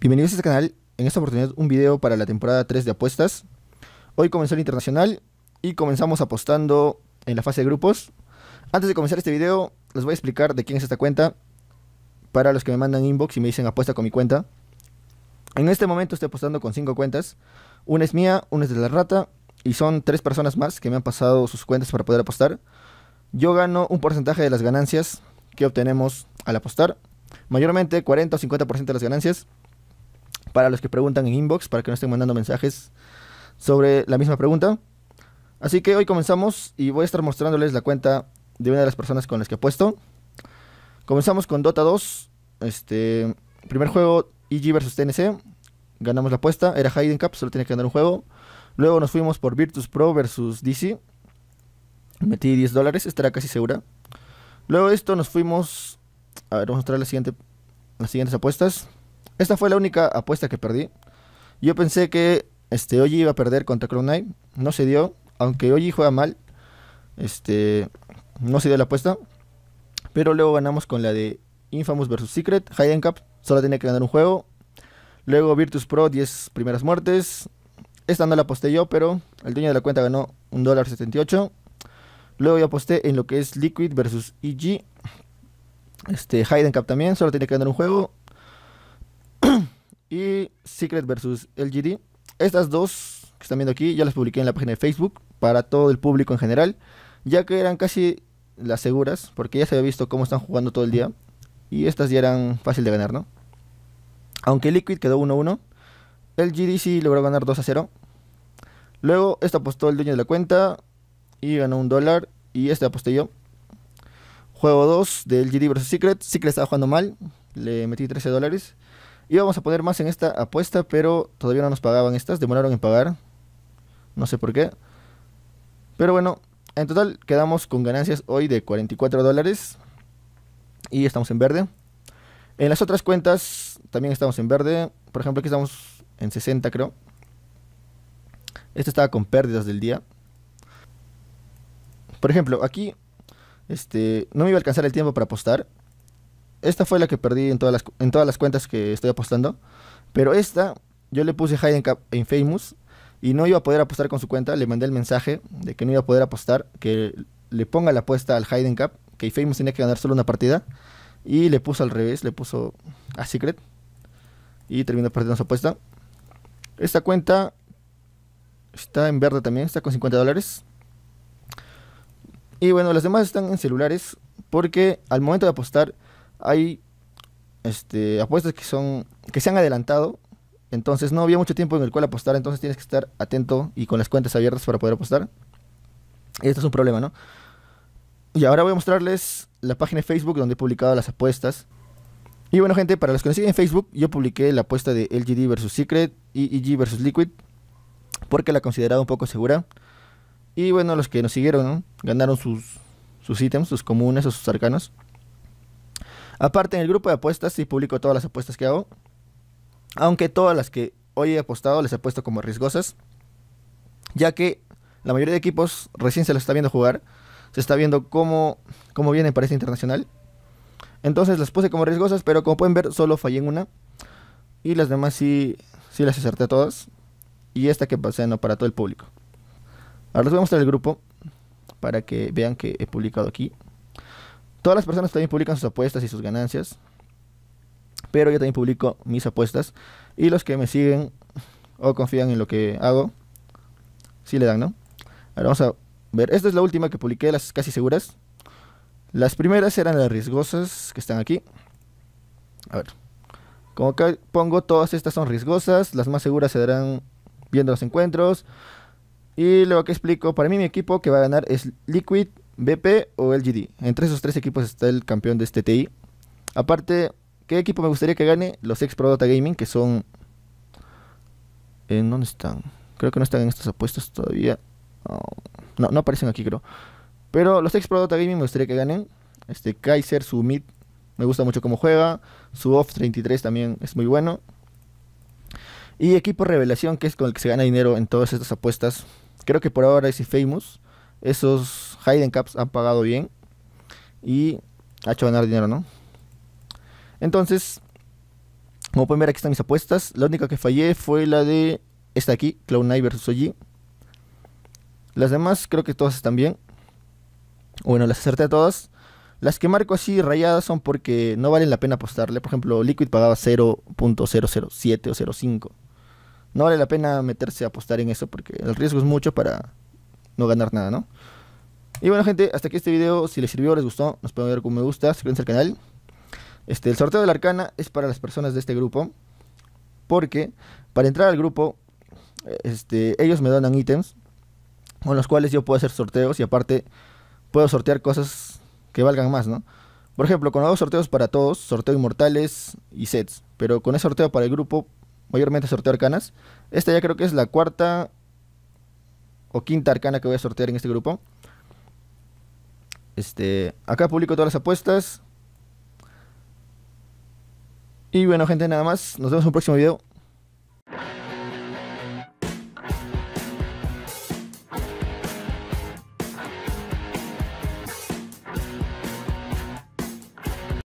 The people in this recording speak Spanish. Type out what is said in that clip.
Bienvenidos a este canal, en esta oportunidad un video para la temporada 3 de apuestas. Hoy comenzó el internacional y comenzamos apostando en la fase de grupos. Antes de comenzar este video, les voy a explicar de quién es esta cuenta para los que me mandan inbox y me dicen apuesta con mi cuenta. En este momento estoy apostando con 5 cuentas. Una es mía, una es de la rata y son 3 personas más que me han pasado sus cuentas para poder apostar. Yo gano un porcentaje de las ganancias que obtenemos al apostar. Mayormente 40 o 50% de las ganancias para los que preguntan en inbox, para que no estén mandando mensajes sobre la misma pregunta. Así que hoy comenzamos y voy a estar mostrándoles la cuenta de una de las personas con las que apuesto. Comenzamos con Dota 2, este, primer juego EG versus TNC, ganamos la apuesta, era Hayden Cup, solo tenía que ganar un juego. Luego nos fuimos por Virtus Pro versus DC, metí 10 dólares, estará casi segura. Luego de esto nos fuimos, a ver, vamos a mostrar las siguientes apuestas. Esta fue la única apuesta que perdí. Yo pensé que este, Oji iba a perder contra Crown No se dio. Aunque Oji juega mal. Este. No se dio la apuesta. Pero luego ganamos con la de Infamous vs Secret. Hayden Cup. Solo tenía que ganar un juego. Luego Virtus Pro, 10 primeras muertes. Esta no la aposté yo, pero el dueño de la cuenta ganó un dólar 78. Luego yo aposté en lo que es Liquid versus EG. Este, Hayden Cup también, solo tenía que ganar un juego y Secret versus LGD. Estas dos que están viendo aquí ya las publiqué en la página de Facebook para todo el público en general, ya que eran casi las seguras, porque ya se había visto cómo están jugando todo el día y estas ya eran fácil de ganar, ¿no? Aunque Liquid quedó 1-1, LGD sí logró ganar 2-0. Luego este apostó el dueño de la cuenta y ganó un dólar y este aposté yo. Juego 2 de LGD vs Secret. Secret estaba jugando mal, le metí 13 dólares vamos a poner más en esta apuesta, pero todavía no nos pagaban estas. Demoraron en pagar. No sé por qué. Pero bueno, en total quedamos con ganancias hoy de 44 dólares. Y estamos en verde. En las otras cuentas también estamos en verde. Por ejemplo, aquí estamos en 60 creo. Esto estaba con pérdidas del día. Por ejemplo, aquí este, no me iba a alcanzar el tiempo para apostar esta fue la que perdí en todas las, en todas las cuentas que estoy apostando. Pero esta, yo le puse Hayden en, en Famous y no iba a poder apostar con su cuenta. Le mandé el mensaje de que no iba a poder apostar, que le ponga la apuesta al Hayden Cup, que Famous tenía que ganar solo una partida. Y le puso al revés, le puso a Secret. Y terminó perdiendo su apuesta. Esta cuenta está en verde también, está con 50 dólares. Y bueno, las demás están en celulares porque al momento de apostar hay este, apuestas que son que se han adelantado, entonces no había mucho tiempo en el cual apostar, entonces tienes que estar atento y con las cuentas abiertas para poder apostar. Y esto es un problema, ¿no? Y ahora voy a mostrarles la página de Facebook donde he publicado las apuestas. Y bueno, gente, para los que nos siguen en Facebook, yo publiqué la apuesta de LGD vs Secret y EG versus Liquid porque la consideraba un poco segura. Y bueno, los que nos siguieron ¿no? ganaron sus, sus ítems, sus comunes o sus arcanos. Aparte, en el grupo de apuestas sí publico todas las apuestas que hago. Aunque todas las que hoy he apostado las he puesto como riesgosas. Ya que la mayoría de equipos recién se las está viendo jugar. Se está viendo cómo, cómo vienen para este internacional. Entonces las puse como riesgosas, pero como pueden ver, solo fallé en una. Y las demás sí, las acerté a todas. Y esta que pasé no para todo el público. Ahora les voy a mostrar el grupo para que vean que he publicado aquí. Todas las personas también publican sus apuestas y sus ganancias. Pero yo también publico mis apuestas. Y los que me siguen o confían en lo que hago, sí le dan, ¿no? Ahora vamos a ver. Esta es la última que publiqué, las casi seguras. Las primeras eran las riesgosas que están aquí. A ver. Como acá pongo, todas estas son riesgosas. Las más seguras se darán viendo los encuentros. Y luego que explico, para mí mi equipo que va a ganar es Liquid BP o LGD. Entre esos tres equipos está el campeón de este TI. Aparte, ¿qué equipo me gustaría que gane? Los ex Pro Dota Gaming, que son... ¿En eh, dónde están? Creo que no están en estas apuestas todavía. Oh, no, no aparecen aquí, creo. Pero los ex Pro Dota Gaming me gustaría que ganen. Este Kaiser, su mid, me gusta mucho cómo juega. Su off 33 también es muy bueno. Y equipo revelación, que es con el que se gana dinero en todas estas apuestas. Creo que por ahora es Famous. Esos Hayden Caps ha pagado bien y ha hecho ganar dinero, ¿no? Entonces, como pueden ver, aquí están mis apuestas. La única que fallé fue la de esta aquí, cloud versus vs OG. Las demás creo que todas están bien. Bueno, las acerté a todas. Las que marco así rayadas son porque no valen la pena apostarle. Por ejemplo, Liquid pagaba 0.007 o 0.5. No vale la pena meterse a apostar en eso porque el riesgo es mucho para no ganar nada, ¿no? Y bueno, gente, hasta aquí este video. Si les sirvió, les gustó, nos pueden ver con me gusta, suscríbanse al canal. Este, el sorteo de la arcana es para las personas de este grupo. Porque para entrar al grupo, este, ellos me donan ítems con los cuales yo puedo hacer sorteos y aparte puedo sortear cosas que valgan más, ¿no? Por ejemplo, con dos sorteos para todos, sorteo inmortales y sets. Pero con ese sorteo para el grupo, mayormente sorteo arcanas. Esta ya creo que es la cuarta o quinta arcana que voy a sortear en este grupo. Este, acá publico todas las apuestas. Y bueno, gente, nada más. Nos vemos en un próximo video.